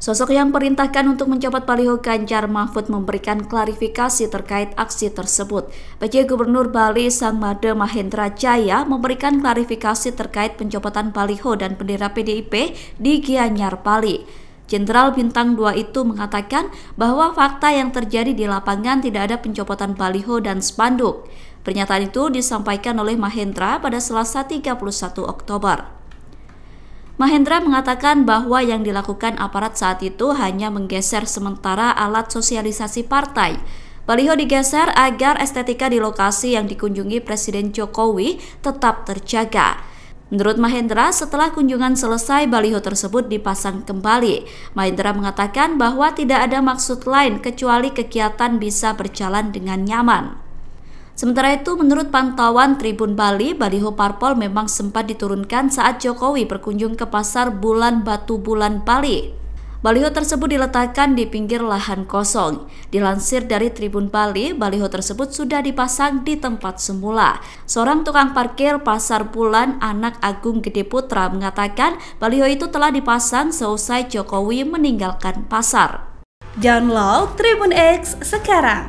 Sosok yang perintahkan untuk mencopot baliho Ganjar Mahfud memberikan klarifikasi terkait aksi tersebut. PJ Gubernur Bali Sang Made Mahendra Jaya memberikan klarifikasi terkait pencopotan baliho dan bendera PDIP di Gianyar Bali. Jenderal Bintang 2 itu mengatakan bahwa fakta yang terjadi di lapangan tidak ada pencopotan baliho dan spanduk. Pernyataan itu disampaikan oleh Mahendra pada Selasa 31 Oktober. Mahendra mengatakan bahwa yang dilakukan aparat saat itu hanya menggeser sementara alat sosialisasi partai. Baliho digeser agar estetika di lokasi yang dikunjungi Presiden Jokowi tetap terjaga. Menurut Mahendra, setelah kunjungan selesai, baliho tersebut dipasang kembali. Mahendra mengatakan bahwa tidak ada maksud lain kecuali kegiatan bisa berjalan dengan nyaman. Sementara itu, menurut pantauan Tribun Bali, Baliho Parpol memang sempat diturunkan saat Jokowi berkunjung ke pasar bulan Batu Bulan Bali. Baliho tersebut diletakkan di pinggir lahan kosong. Dilansir dari Tribun Bali, baliho tersebut sudah dipasang di tempat semula. Seorang tukang parkir Pasar Bulan Anak Agung Gede Putra mengatakan baliho itu telah dipasang seusai Jokowi meninggalkan pasar. Download Tribun X sekarang